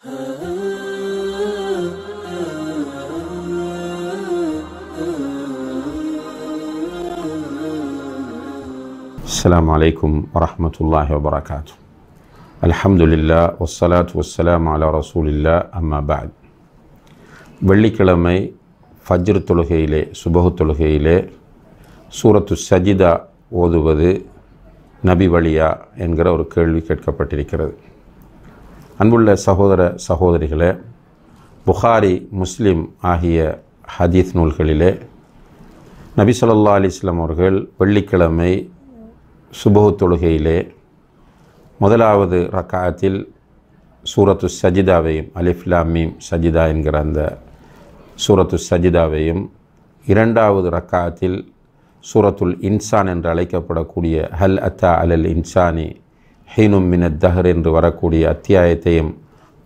السلام عليكم ورحمة الله وبركاته الحمد لله والصلاة والسلام على رسول الله أما بعد வெள்ளிக்கிழமை ஃபஜ்ர் தொழுகையிலே சுபகு தொழுகையிலே சூரத்து சஜிதா ஓதுவது நபி வழியா என்கிற ஒரு கேள்வி கேட்கப்பட்டிருக்கிறது அன்புள்ள சகோதர சகோதரிகளே புகாரி முஸ்லீம் ஆகிய ஹதீஸ் நூல்களிலே நபி சொல்லா அலிஸ்லாம் அவர்கள் வெள்ளிக்கிழமை சுபகு தொழுகையிலே முதலாவது ரக்காத்தில் சூரத்து சஜிதாவையும் அலிஃப்லாமீம் சஜிதா என்கிற அந்த சூரத்து சஜிதாவையும் இரண்டாவது ரக்காத்தில் சூரத்துல் இன்சான் என்று அழைக்கப்படக்கூடிய ஹல் அத்தா அலல் இன்சானி ஹீனும் மினத் தஹர் என்று வரக்கூடிய அத்தியாயத்தையும்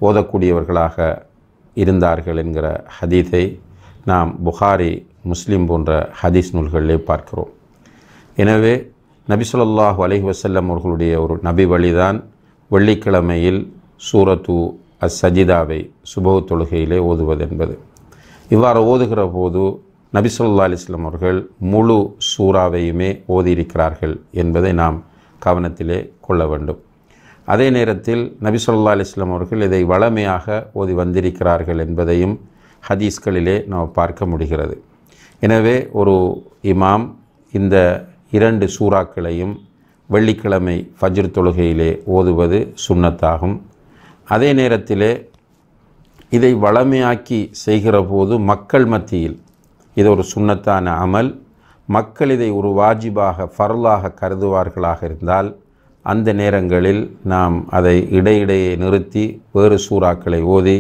ஓதக்கூடியவர்களாக இருந்தார்கள் என்கிற ஹதீஸை நாம் புகாரி முஸ்லீம் போன்ற ஹதீஸ் நூல்களிலே பார்க்கிறோம் எனவே சொல்லாஹ் அலஹி வசல்லம் அவர்களுடைய ஒரு நபி வழிதான் வெள்ளிக்கிழமையில் சூரத்து அஸ் சஜிதாவை சுபவ தொழுகையிலே ஓதுவது என்பது இவ்வாறு ஓதுகிற போது நபிசுல்லா அலிஸ்லாம் அவர்கள் முழு சூறாவையுமே ஓதியிருக்கிறார்கள் என்பதை நாம் கவனத்திலே கொள்ள வேண்டும் அதே நேரத்தில் நபி சொல்லா அலிஸ்லாம் அவர்கள் இதை வளமையாக ஓதி வந்திருக்கிறார்கள் என்பதையும் ஹதீஸ்களிலே நாம் பார்க்க முடிகிறது எனவே ஒரு இமாம் இந்த இரண்டு சூறாக்களையும் வெள்ளிக்கிழமை ஃபஜ்ர் தொழுகையிலே ஓதுவது சுண்ணத்தாகும் அதே நேரத்திலே இதை வளமையாக்கி செய்கிற போது மக்கள் மத்தியில் இது ஒரு சுண்ணத்தான அமல் மக்கள் இதை ஒரு வாஜிபாக ஃபரலாக கருதுவார்களாக இருந்தால் அந்த நேரங்களில் நாம் அதை இடையிடையே நிறுத்தி வேறு சூறாக்களை ஓதி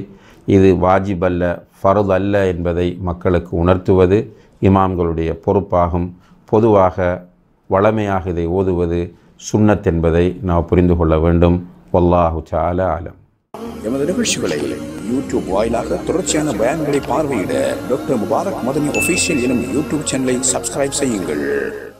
இது வாஜிப் அல்ல ஃபரது அல்ல என்பதை மக்களுக்கு உணர்த்துவது இமாம்களுடைய பொறுப்பாகும் பொதுவாக வளமையாக இதை ஓதுவது சுண்ணத் என்பதை நாம் புரிந்து கொள்ள வேண்டும் வல்லாஹு சால ஆலம் எமது நிகழ்ச்சிகளை யூடியூப் வாயிலாக தொடர்ச்சியான பயன்களை பார்வையிட டாக்டர் முபாரக் மதனி ஒஃபீஷியல் எனும் யூடியூப் சேனலை சப்ஸ்கிரைப் செய்யுங்கள்